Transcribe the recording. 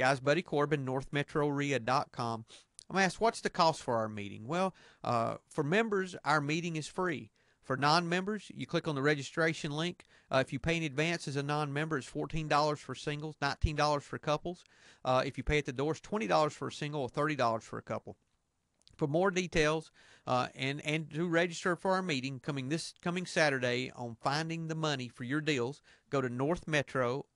Guys, Buddy Corbin, NorthMetroRIA.com. I'm asked, what's the cost for our meeting? Well, uh, for members, our meeting is free. For non members, you click on the registration link. Uh, if you pay in advance as a non member, it's $14 for singles, $19 for couples. Uh, if you pay at the doors, $20 for a single or $30 for a couple. For more details uh, and, and to register for our meeting coming this coming Saturday on finding the money for your deals, go to northmetrorea.com.